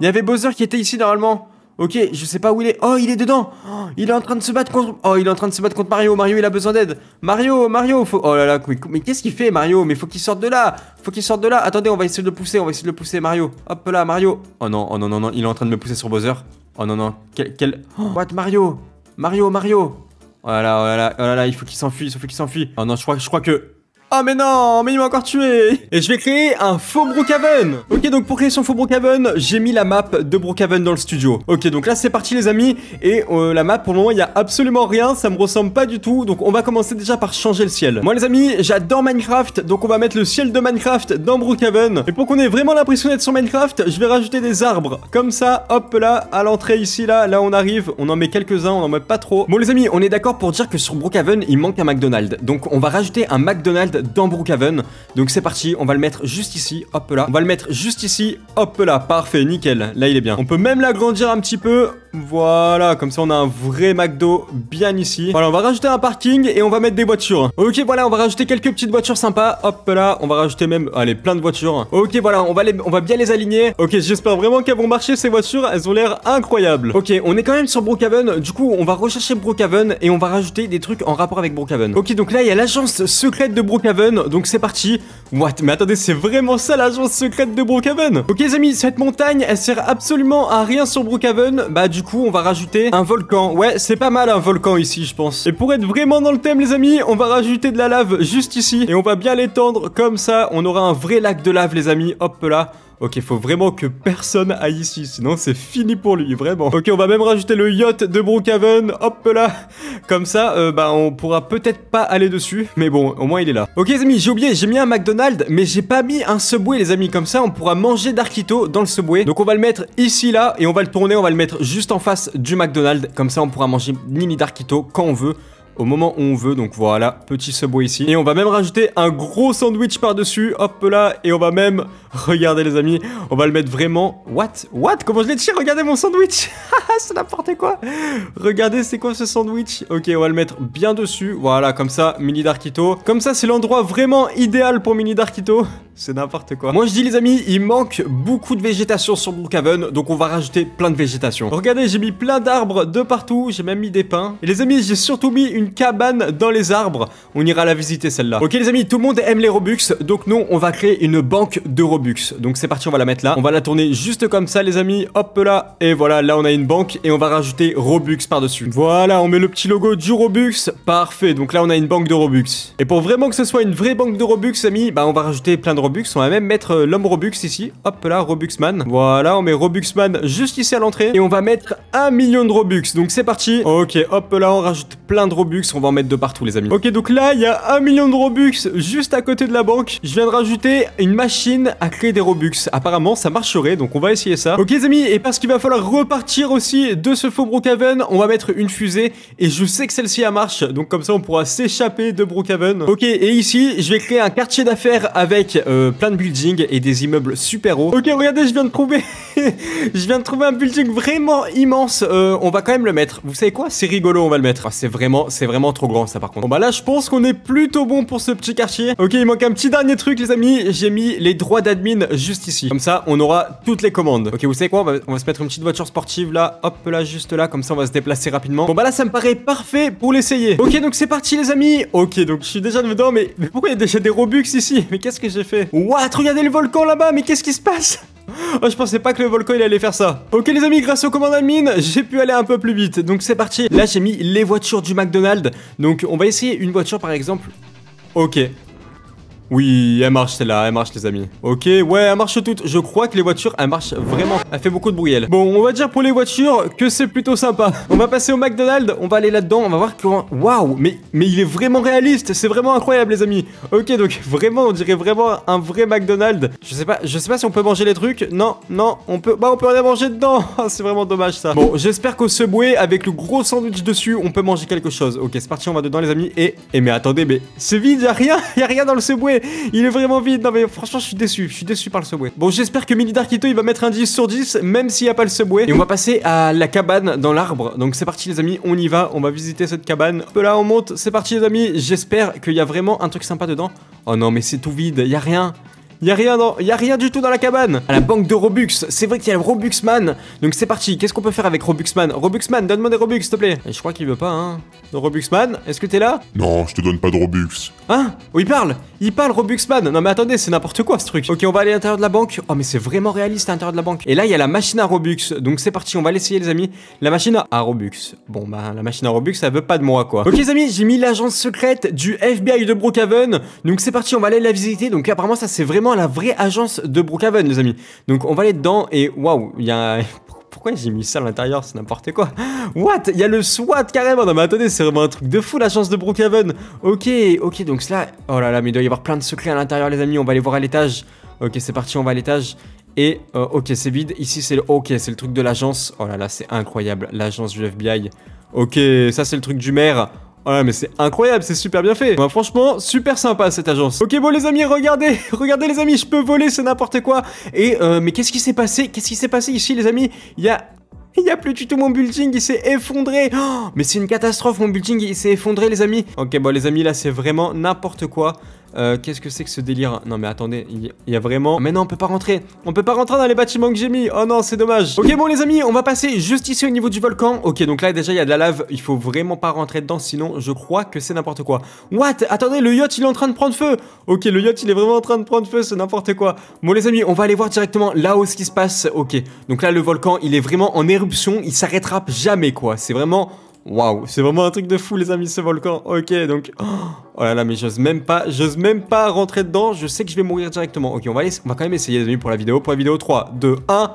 Il y avait Bowser qui était ici normalement. Ok, je sais pas où il est. Oh, il est dedans. Oh, il est en train de se battre contre. Oh, il est en train de se battre contre Mario. Mario, il a besoin d'aide. Mario, Mario, faut. Oh là là, mais, mais qu'est-ce qu'il fait, Mario Mais faut qu'il sorte de là. Faut qu'il sorte de là. Attendez, on va essayer de le pousser. On va essayer de le pousser, Mario. Hop là, Mario. Oh non, oh non, non, non. Il est en train de me pousser sur Bowser. Oh non, non. Quel. quel... Oh, what, Mario Mario, Mario Oh là là, oh là là, oh là, là il faut qu'il s'enfuit, il faut qu'il s'enfuit. Oh non, je crois, je crois que Oh mais non, mais il m'a encore tué Et je vais créer un faux Brookhaven Ok, donc pour créer son faux Brookhaven, j'ai mis la map de Brookhaven dans le studio. Ok, donc là c'est parti les amis, et euh, la map pour le moment il n'y a absolument rien, ça me ressemble pas du tout, donc on va commencer déjà par changer le ciel. Moi les amis, j'adore Minecraft, donc on va mettre le ciel de Minecraft dans Brookhaven. Et pour qu'on ait vraiment l'impression d'être sur Minecraft, je vais rajouter des arbres. Comme ça, hop là, à l'entrée ici là, là on arrive, on en met quelques-uns, on en met pas trop. Bon les amis, on est d'accord pour dire que sur Brookhaven, il manque un McDonald's, donc on va rajouter un McDonald's dans Brookhaven. Donc c'est parti, on va le mettre juste ici, hop là. On va le mettre juste ici, hop là, parfait, nickel. Là il est bien. On peut même l'agrandir un petit peu, voilà, comme ça on a un vrai McDo bien ici. Voilà, on va rajouter un parking et on va mettre des voitures. Ok, voilà, on va rajouter quelques petites voitures sympas. Hop là, on va rajouter même, allez, plein de voitures. Ok, voilà, on va, on va bien les aligner. Ok, j'espère vraiment qu'elles vont marcher ces voitures. Elles ont l'air incroyables. Ok, on est quand même sur Brookhaven. Du coup, on va rechercher Brookhaven et on va rajouter des trucs en rapport avec Brookhaven. Ok, donc là, il y a l'agence secrète de Brookhaven. Donc c'est parti. What Mais attendez, c'est vraiment ça l'agence secrète de Brookhaven Ok, les amis, cette montagne, elle sert absolument à rien sur Brookhaven. Bah, du du coup, on va rajouter un volcan. Ouais, c'est pas mal un volcan ici, je pense. Et pour être vraiment dans le thème, les amis, on va rajouter de la lave juste ici. Et on va bien l'étendre comme ça. On aura un vrai lac de lave, les amis. Hop là. Ok, faut vraiment que personne aille ici, sinon c'est fini pour lui, vraiment. Ok, on va même rajouter le yacht de Brookhaven, hop là Comme ça, euh, bah on pourra peut-être pas aller dessus, mais bon, au moins il est là. Ok les amis, j'ai oublié, j'ai mis un McDonald's, mais j'ai pas mis un Subway les amis, comme ça on pourra manger d'arkito dans le Subway. Donc on va le mettre ici là, et on va le tourner, on va le mettre juste en face du McDonald's, comme ça on pourra manger mini d'arkito quand on veut au moment où on veut. Donc voilà, petit subway ici. Et on va même rajouter un gros sandwich par-dessus. Hop là, et on va même... Regardez les amis, on va le mettre vraiment... What What Comment je l'ai tiré Regardez mon sandwich (laughs) C'est n'importe quoi Regardez, c'est quoi ce sandwich Ok, on va le mettre bien dessus. Voilà, comme ça, mini Darkito. Comme ça, c'est l'endroit vraiment idéal pour mini Darkito. C'est n'importe quoi. Moi je dis les amis, il manque beaucoup de végétation sur Brookhaven, donc on va rajouter plein de végétation. Regardez, j'ai mis plein d'arbres de partout, j'ai même mis des pins. Et les amis, j'ai surtout mis une cabane dans les arbres. On ira la visiter celle-là. Ok les amis, tout le monde aime les Robux, donc nous on va créer une banque de Robux. Donc c'est parti, on va la mettre là. On va la tourner juste comme ça les amis, hop là. Et voilà, là on a une banque et on va rajouter Robux par-dessus. Voilà, on met le petit logo du Robux. Parfait, donc là on a une banque de Robux. Et pour vraiment que ce soit une vraie banque de Robux, amis, bah on va rajouter plein de Robux, on va même mettre euh, l'homme Robux ici. Hop là, Robuxman. Voilà, on met Robuxman juste ici à l'entrée. Et on va mettre un million de Robux. Donc c'est parti. Ok, hop là, on rajoute plein de Robux. On va en mettre de partout, les amis. Ok, donc là, il y a un million de Robux juste à côté de la banque. Je viens de rajouter une machine à créer des Robux. Apparemment, ça marcherait, donc on va essayer ça. Ok, les amis, et parce qu'il va falloir repartir aussi de ce faux Brookhaven, on va mettre une fusée. Et je sais que celle-ci, a marche. Donc comme ça, on pourra s'échapper de Brookhaven. Ok, et ici, je vais créer un quartier d'affaires avec euh, euh, plein de buildings et des immeubles super hauts. Ok, regardez, je viens de trouver... (laughs) je viens de trouver un building vraiment immense. Euh, on va quand même le mettre. Vous savez quoi C'est rigolo, on va le mettre. Ah, c'est vraiment, c'est vraiment trop grand, ça, par contre. Bon, bah là, je pense qu'on est plutôt bon pour ce petit quartier. Ok, il manque un petit dernier truc, les amis. J'ai mis les droits d'admin juste ici. Comme ça, on aura toutes les commandes. Ok, vous savez quoi on va, se mettre une petite voiture sportive, là. Hop, là, juste là. Comme ça, on va se déplacer rapidement. Bon, bah là, ça me paraît parfait pour l'essayer. Ok, donc c'est parti, les amis. Ok, donc je suis déjà dedans, mais, mais pourquoi il y a déjà des Robux ici Mais qu'est-ce que j'ai fait What (laughs) Regardez le volcan là-bas, mais qu'est-ce qui se passe Oh, je pensais pas que le volcan il allait faire ça. Ok les amis, grâce au commandes admin, j'ai pu aller un peu plus vite. Donc c'est parti. Là j'ai mis les voitures du McDonald's. Donc on va essayer une voiture par exemple. Ok. Oui, elle marche celle-là, elle marche les amis. Ok, ouais, elle marche toutes. Je crois que les voitures, Elles marchent vraiment. Elle fait beaucoup de bruit, Bon, on va dire pour les voitures que c'est plutôt sympa. On va passer au McDonald's, on va aller là-dedans, on va voir comment... Waouh, mais, mais il est vraiment réaliste, c'est vraiment incroyable les amis. Ok, donc (laughs) vraiment, on dirait vraiment un vrai McDonald's. Je sais pas, je sais pas si on peut manger les trucs. Non, non, on peut... Bah, on peut rien manger dedans. (laughs) Oh, c'est vraiment dommage ça. Bon, j'espère qu'au Subway, avec le gros sandwich dessus, on peut manger quelque chose. Ok, c'est parti, on va dedans les amis. Et, et mais attendez, mais c'est vide, y a rien, (laughs) y a rien dans le Subway. (laughs) Il est vraiment vide. Non, mais franchement, je suis déçu. Je suis déçu par le subway. Bon, j'espère que Mini Darkito, il va mettre un 10 sur 10, même s'il n'y a pas le subway. Et on va passer à la cabane dans l'arbre. Donc, c'est parti, les amis. On y va. On va visiter cette cabane. là, on monte. C'est parti, les amis. J'espère qu'il y a vraiment un truc sympa dedans. Oh non, mais c'est tout vide. Il n'y a rien. Y'a rien dans... y a rien du tout dans la cabane. À la banque de Robux. C'est vrai qu'il y a le Robuxman. Donc c'est parti. Qu'est-ce qu'on peut faire avec Robuxman Robuxman, donne-moi des Robux, s'il te plaît. je crois qu'il veut pas, hein. Robuxman, est-ce que t'es là Non, je te donne pas de Robux. Hein Oh, il parle Il parle Robuxman. Non mais attendez, c'est n'importe quoi ce truc. Ok, on va aller à l'intérieur de la banque. Oh mais c'est vraiment réaliste à l'intérieur de la banque. Et là, il y a la machine à Robux. Donc c'est parti, on va l'essayer les amis. La machine à Robux. Bon bah la machine à Robux, ça veut pas de moi quoi. Ok les amis, j'ai mis l'agence secrète du FBI de Brookhaven. Donc c'est parti, on va aller la visiter. Donc apparemment ça c'est vraiment la vraie agence de Brookhaven, les amis. Donc on va aller dedans et waouh, il y a (laughs) pourquoi j'ai mis ça à l'intérieur C'est n'importe quoi. What Il y a le SWAT carrément. Non mais attendez, c'est vraiment un truc de fou l'agence de Brookhaven. Ok, ok, donc cela... Oh là là, mais il doit y avoir plein de secrets à l'intérieur les amis. On va aller voir à l'étage. Ok, c'est parti, on va à l'étage. Et euh, ok, c'est vide. Ici, c'est le... Ok, c'est le truc de l'agence. Oh là là, c'est incroyable. L'agence du FBI. Ok, ça c'est le truc du maire. Ouais mais c'est incroyable, c'est super bien fait. Bah, franchement, super sympa cette agence. Ok bon les amis, regardez, (laughs) regardez les amis, je peux voler, c'est n'importe quoi. Et euh, mais qu'est-ce qui s'est passé Qu'est-ce qui s'est passé ici les amis Il y a (laughs) il n'y a plus du tout mon building, il s'est effondré (gasps) Mais c'est une catastrophe, mon building, il s'est effondré, les amis Ok, bon, les amis, là, c'est vraiment n'importe quoi. Euh, qu'est-ce que c'est que ce délire Non mais attendez, il y a vraiment... Mais non, on peut pas rentrer On peut pas rentrer dans les bâtiments que j'ai mis Oh non, c'est dommage Ok, bon les amis, on va passer juste ici au niveau du volcan. Ok, donc là déjà, il y a de la lave. Il faut vraiment pas rentrer dedans, sinon je crois que c'est n'importe quoi. What Attendez, le yacht, il est en train de prendre feu Ok, le yacht, il est vraiment en train de prendre feu, c'est n'importe quoi. Bon les amis, on va aller voir directement là-haut ce qui se passe. Ok, donc là, le volcan, il est vraiment en éruption. Il s'arrêtera jamais, quoi. C'est vraiment... Waouh, c'est vraiment un truc de fou, les amis, ce volcan. Ok, donc. Oh, oh là là, mais j'ose même pas, j'ose même pas rentrer dedans. Je sais que je vais mourir directement. Ok, on va, on va quand même essayer, les amis, pour la vidéo. Pour la vidéo 3, 2, 1.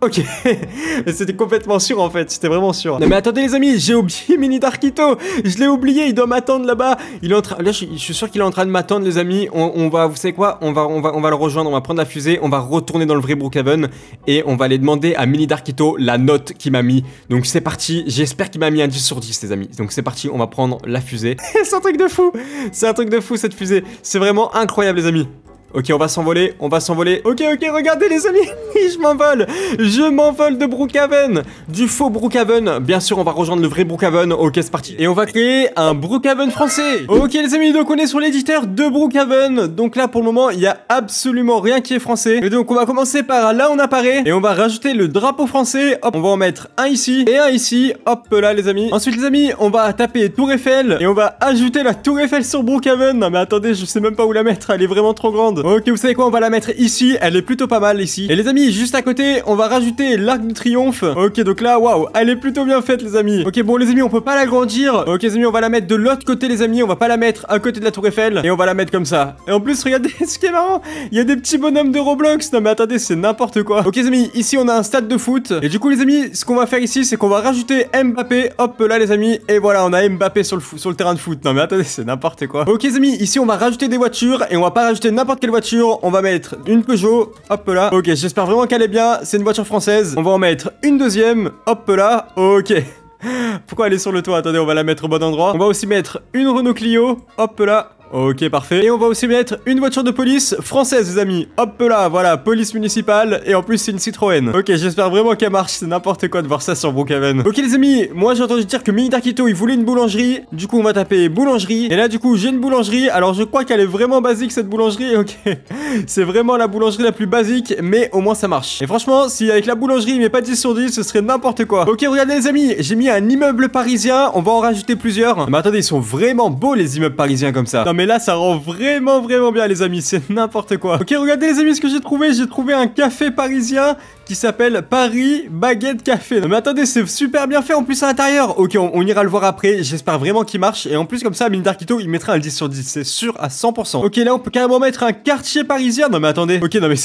Ok, (laughs) c'était complètement sûr en fait, c'était vraiment sûr. Non mais attendez les amis, j'ai oublié (laughs) Mini Darkito, je l'ai oublié, il doit m'attendre là-bas. Il est là je, suis sûr qu'il est en train de m'attendre les amis. On, va, vous savez quoi, on va, on va, on va le rejoindre, on va prendre la fusée, on va retourner dans le vrai Brookhaven et on va aller demander à Mini Darkito la note qu'il m'a mis. Donc c'est parti, j'espère qu'il m'a mis un 10 sur 10 les amis. Donc c'est parti, on va prendre la fusée. (laughs) c'est un truc de fou, c'est un truc de fou cette fusée, c'est vraiment incroyable les amis. Ok, on va s'envoler, on va s'envoler. Ok, ok, regardez les amis, (laughs) je m'envole. Je m'envole de Brookhaven, du faux Brookhaven. Bien sûr, on va rejoindre le vrai Brookhaven. Ok, c'est parti. Et on va créer un Brookhaven français. Ok les amis, donc on est sur l'éditeur de Brookhaven. Donc là, pour le moment, il y a absolument rien qui est français. Et donc on va commencer par là, on apparaît. Et on va rajouter le drapeau français. Hop, on va en mettre un ici et un ici. Hop là les amis. Ensuite les amis, on va taper Tour Eiffel. Et on va ajouter la Tour Eiffel sur Brookhaven. Non mais attendez, je sais même pas où la mettre, elle est vraiment trop grande. Ok, vous savez quoi, on va la mettre ici. Elle est plutôt pas mal ici. Et les amis, juste à côté, on va rajouter l'arc de triomphe. Ok, donc là, waouh, elle est plutôt bien faite, les amis. Ok, bon, les amis, on peut pas l'agrandir. Ok, les amis, on va la mettre de l'autre côté, les amis. On va pas la mettre à côté de la tour Eiffel. Et on va la mettre comme ça. Et en plus, regardez (laughs) ce qui est marrant. Il y a des petits bonhommes de Roblox. Non, mais attendez, c'est n'importe quoi. Ok, les amis, ici, on a un stade de foot. Et du coup, les amis, ce qu'on va faire ici, c'est qu'on va rajouter Mbappé. Hop là, les amis. Et voilà, on a Mbappé sur le, sur le terrain de foot. Non, mais attendez, c'est n'importe quoi. Ok, les amis, ici, on va rajouter des voitures. Et on va pas rajouter n'importe voiture On va mettre une Peugeot. Hop là. Ok, j'espère vraiment qu'elle est bien. C'est une voiture française. On va en mettre une deuxième. Hop là. Ok. (laughs) Pourquoi elle est sur le toit Attendez, on va la mettre au bon endroit. On va aussi mettre une Renault Clio. Hop là. Ok, parfait. Et on va aussi mettre une voiture de police française, les amis. Hop là, voilà, police municipale. Et en plus, c'est une Citroën. Ok, j'espère vraiment qu'elle marche. C'est n'importe quoi de voir ça sur Brookhaven. Ok, les amis, moi j'ai entendu dire que Darkito il voulait une boulangerie. Du coup, on va taper boulangerie. Et là, du coup, j'ai une boulangerie. Alors, je crois qu'elle est vraiment basique, cette boulangerie. Ok, (laughs) c'est vraiment la boulangerie la plus basique, mais au moins ça marche. Et franchement, si avec la boulangerie, il pas 10 sur 10, ce serait n'importe quoi. Ok, regardez, les amis, j'ai mis un immeuble parisien. On va en rajouter plusieurs. Mais attendez, ils sont vraiment beaux, les immeubles parisiens comme ça mais là, ça rend vraiment, vraiment bien, les amis. C'est n'importe quoi. Ok, regardez, les amis, ce que j'ai trouvé. J'ai trouvé un café parisien qui s'appelle Paris Baguette Café. Mais attendez, c'est super bien fait en plus à l'intérieur. Ok, on, ira le voir après. J'espère vraiment qu'il marche. Et en plus, comme ça, Mindarkito, il mettra un 10 sur 10. C'est sûr à 100%. Ok, là, on peut carrément mettre un quartier parisien. Non, mais attendez. Ok, non, mais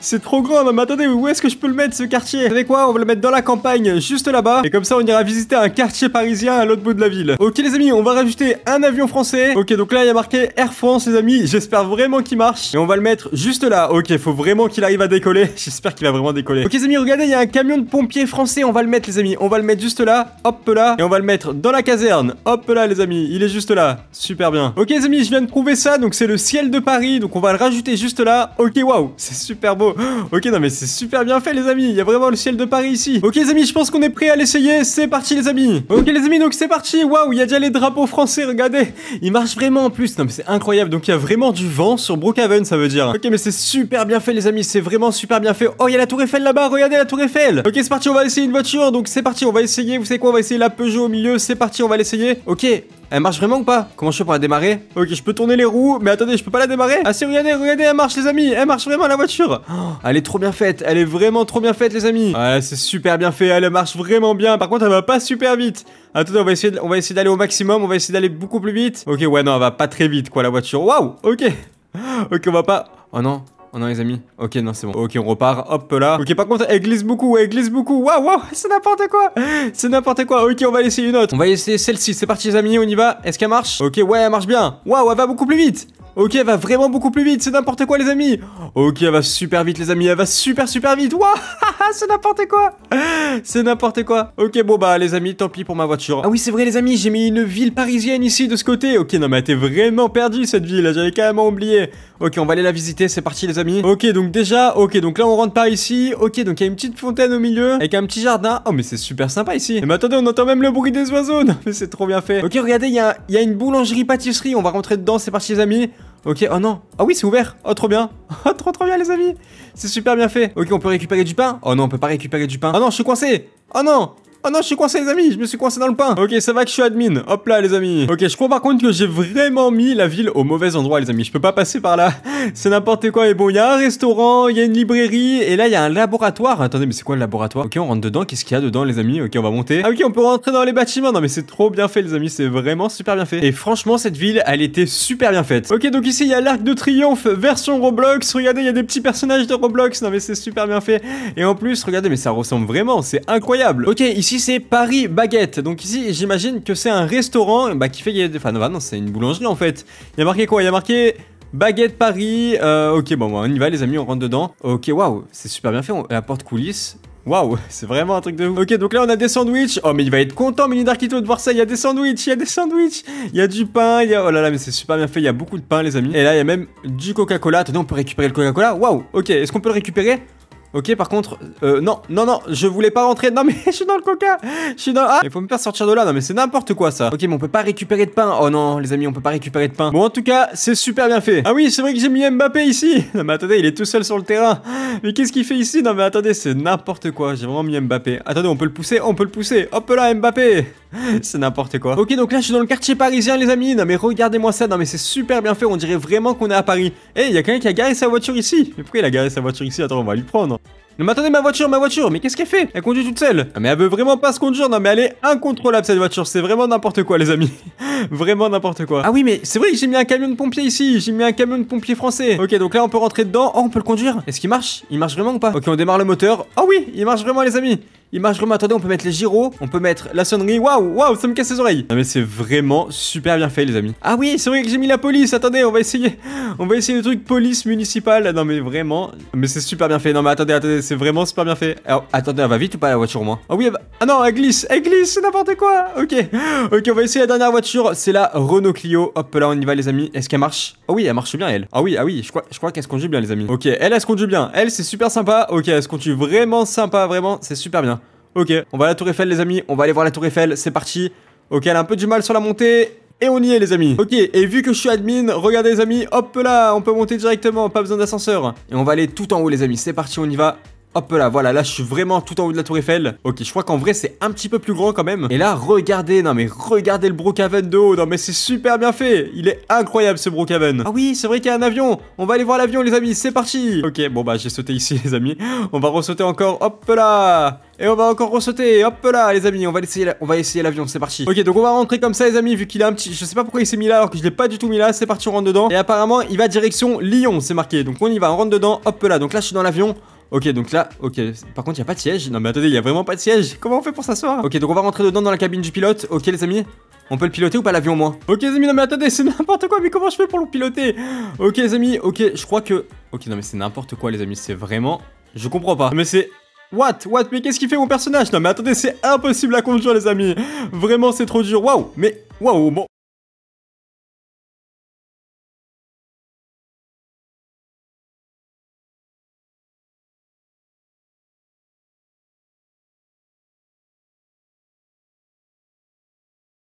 c'est trop grand. Non, mais attendez, où est-ce que je peux le mettre, ce quartier Vous savez quoi On va le mettre dans la campagne, juste là-bas. Et comme ça, on ira visiter un quartier parisien à l'autre bout de la ville. Ok, les amis, on va rajouter un avion français. Ok, donc là, il y a marqué Air France, les amis. J'espère vraiment qu'il marche. Et on va le mettre juste là. Ok, faut vraiment qu'il arrive à décoller. (laughs) J'espère qu'il va vraiment décoller. Ok les amis, regardez, il y a un camion de pompiers français, on va le mettre les amis, on va le mettre juste là, hop là, et on va le mettre dans la caserne, hop là les amis, il est juste là, super bien. Ok les amis, je viens de prouver ça, donc c'est le ciel de Paris, donc on va le rajouter juste là, ok waouh, c'est super beau, (gasps) ok non mais c'est super bien fait les amis, il y a vraiment le ciel de Paris ici. Ok les amis, je pense qu'on est prêt à l'essayer, c'est parti les amis. Ok les amis, donc c'est parti, waouh, il y a déjà les drapeaux français, regardez, Il marche vraiment en plus, non mais c'est incroyable, donc il y a vraiment du vent sur Brookhaven ça veut dire. Ok mais c'est super bien fait les amis, c'est vraiment super bien fait, oh il y a la tour Eiffel là-bas bah, regardez la tour Eiffel Ok, c'est parti, on va essayer une voiture, donc c'est parti, on va essayer, vous savez quoi, on va essayer la Peugeot au milieu, c'est parti, on va l'essayer. Ok, elle marche vraiment ou pas Comment je fais pour la démarrer Ok, je peux tourner les roues, mais attendez, je peux pas la démarrer Ah si, regardez, regardez, elle marche les amis, elle marche vraiment la voiture oh, Elle est trop bien faite, elle est vraiment trop bien faite les amis Ah, c'est super bien fait, elle marche vraiment bien, par contre elle va pas super vite Attendez, on va essayer, on va essayer d'aller au maximum, on va essayer d'aller beaucoup plus vite Ok, ouais, non, elle va pas très vite quoi la voiture, waouh, ok Ok, on va pas... Oh non, Oh non, les amis. Ok, non, c'est bon. Ok, on repart. Hop là. Ok, par contre, elle glisse beaucoup. Elle glisse beaucoup. Waouh, waouh, c'est n'importe quoi. C'est n'importe quoi. Ok, on va essayer une autre. On va essayer celle-ci. C'est parti, les amis. On y va. Est-ce qu'elle marche Ok, ouais, elle marche bien. Waouh, elle va beaucoup plus vite. Ok, elle va vraiment beaucoup plus vite, c'est n'importe quoi les amis Ok, elle va super vite les amis, elle va super super vite Waouh, (laughs) c'est n'importe quoi C'est n'importe quoi Ok, bon bah les amis, tant pis pour ma voiture. Ah oui, c'est vrai les amis, j'ai mis une ville parisienne ici de ce côté. Ok, non mais elle était vraiment perdu cette ville, j'avais carrément oublié. Ok, on va aller la visiter, c'est parti les amis. Ok, donc déjà, ok, donc là on rentre par ici. Ok, donc il y a une petite fontaine au milieu, avec un petit jardin. Oh mais c'est super sympa ici. Et mais attendez, on entend même le bruit des oiseaux. (laughs) Non mais c'est trop bien fait. Ok, regardez, il y a, y a une boulangerie-pâtisserie, on va rentrer dedans, c'est parti les amis. Ok, oh non. Ah oui, c'est ouvert. Oh, trop bien. (laughs) Oh, trop, trop bien, les amis. C'est super bien fait. Ok, on peut récupérer du pain. Oh non, on peut pas récupérer du pain. Oh non, je suis coincé. Oh non. Oh non, je suis coincé, les amis. Je me suis coincé dans le pain. Ok, ça va que je suis admin. Hop là, les amis. Ok, je crois par contre que j'ai vraiment mis la ville au mauvais endroit, les amis. Je peux pas passer par là. (laughs) C'est n'importe quoi. Et bon, il y a un restaurant, il y a une librairie. Et là, il y a un laboratoire. Attendez, mais c'est quoi le laboratoire Ok, on rentre dedans. Qu'est-ce qu'il y a dedans, les amis Ok, on va monter. Ah, ok, on peut rentrer dans les bâtiments. Non, mais c'est trop bien fait, les amis. C'est vraiment super bien fait. Et franchement, cette ville, elle était super bien faite. Ok, donc ici, il y a l'arc de triomphe version Roblox. Regardez, il y a des petits personnages de Roblox. Non, mais c'est super bien fait. Et en plus, regardez, mais ça ressemble vraiment. C'est incroyable. Ok, ici, ici c'est Paris Baguette. Donc ici j'imagine que c'est un restaurant bah, qui fait... Enfin bah, non, c'est une boulangerie en fait. Il y a marqué quoi Il y a marqué Baguette Paris. Euh, ok, bon, on y va, les amis, on rentre dedans. Ok, waouh, c'est super bien fait. La porte coulisse. Waouh, (laughs) c'est vraiment un truc de ouf. Ok, donc là on a des sandwichs. Oh, mais il va être content, Mini Darkito, de voir ça. Il y a des sandwichs, il y a des sandwichs. Il y a du pain, il y a. Oh là là, mais c'est super bien fait. Il y a beaucoup de pain, les amis. Et là, il y a même du Coca-Cola. Attendez, on peut récupérer le Coca-Cola. Waouh, ok, est-ce qu'on peut le récupérer Ok, par contre, euh, non, non, non, je voulais pas rentrer. Non, mais (laughs) je suis dans le coca. Je suis dans. Ah, il faut me faire sortir de là. Non, mais c'est n'importe quoi ça. Ok, mais on peut pas récupérer de pain. Oh non, les amis, on peut pas récupérer de pain. Bon, en tout cas, c'est super bien fait. Ah oui, c'est vrai que j'ai mis Mbappé ici. (laughs) Non, mais attendez, il est tout seul sur le terrain. Mais qu'est-ce qu'il fait ici Non, mais attendez, c'est n'importe quoi. J'ai vraiment mis Mbappé. Attendez, on peut le pousser, on peut le pousser. Hop là, Mbappé. (laughs) c'est n'importe quoi. Ok, donc là, je suis dans le quartier parisien, les amis. Non, mais regardez-moi ça. Non, mais c'est super bien fait. On dirait vraiment qu'on est à Paris. et eh, il y a quelqu'un qui a garé sa voiture ici. Mais pourquoi il a garé sa voiture ici Attends, on va lui prendre. Non mais attendez ma voiture, ma voiture, mais qu'est-ce qu'elle fait Elle conduit toute seule. Non mais elle veut vraiment pas se conduire, non mais elle est incontrôlable cette voiture, c'est vraiment n'importe quoi les amis. (laughs) vraiment n'importe quoi. Ah oui mais c'est vrai que j'ai mis un camion de pompier ici, j'ai mis un camion de pompier français. Ok donc là on peut rentrer dedans, oh on peut le conduire. Est-ce qu'il marche Il marche vraiment ou pas Ok on démarre le moteur. oh, oui, il marche vraiment les amis. Il marche vraiment attendez, on peut mettre les gyros, on peut mettre la sonnerie. Waouh, waouh, ça me casse les oreilles. Non mais c'est vraiment super bien fait les amis. Ah oui, c'est vrai que j'ai mis la police. Attendez, on va essayer. On va essayer le truc police municipale. Non mais vraiment, mais c'est super bien fait. Non mais attendez, attendez, c'est vraiment super bien fait. attendez, elle va vite ou pas la voiture moins Ah oui, elle ah non, elle glisse, elle glisse, c'est n'importe quoi. OK. OK, on va essayer la dernière voiture, c'est la Renault Clio. Hop là, on y va les amis. Est-ce qu'elle marche Oh oui, elle marche bien elle. Ah oui, ah oui, je crois je crois qu'elle se conduit bien les amis. OK, elle elle se conduit bien. Elle c'est super sympa. OK, elle se conduit vraiment sympa, vraiment, c'est super bien. Ok, on va à la tour Eiffel les amis, on va aller voir la tour Eiffel, c'est parti. Ok, elle a un peu du mal sur la montée. Et on y est les amis Ok et vu que je suis admin Regardez les amis Hop là On peut monter directement Pas besoin d'ascenseur Et on va aller tout en haut les amis C'est parti on y va Hop là, voilà, là je suis vraiment tout en haut de la tour Eiffel. Ok, je crois qu'en vrai c'est un petit peu plus grand quand même. Et là, regardez, non mais regardez le brocaven de haut. Non mais c'est super bien fait. Il est incroyable ce brocaven. Ah oui, c'est vrai qu'il y a un avion. On va aller voir l'avion les amis, c'est parti. Ok, bon bah j'ai sauté ici (laughs) les amis. On va ressauter encore, hop là. Et on va encore ressauter, hop là les amis, on va essayer, on va essayer l'avion, c'est parti. Ok, donc on va rentrer comme ça les amis, vu qu'il a un petit... Je sais pas pourquoi il s'est mis là alors que je l'ai pas du tout mis là, c'est parti, on rentre dedans. Et apparemment, il va direction Lyon, c'est marqué. Donc on y va, on rentre dedans, hop là. Donc là, je suis dans l'avion. Ok, donc là, ok. Par contre, il n'y a pas de siège. Non, mais attendez, il n'y a vraiment pas de siège. Comment on fait pour s'asseoir Ok, donc on va rentrer dedans dans la cabine du pilote. Ok, les amis. On peut le piloter ou pas l'avion, au moins Ok, les amis, non, mais attendez, c'est (laughs) n'importe quoi. Mais comment je fais pour le piloter Ok, les amis, ok, je crois que. Ok, non, mais c'est n'importe quoi, les amis. C'est vraiment. Je comprends pas. Mais c'est What What Mais qu'est-ce qui fait mon personnage Non mais attendez, c'est impossible à conduire les amis Vraiment, c'est trop dur Waouh Mais waouh bon...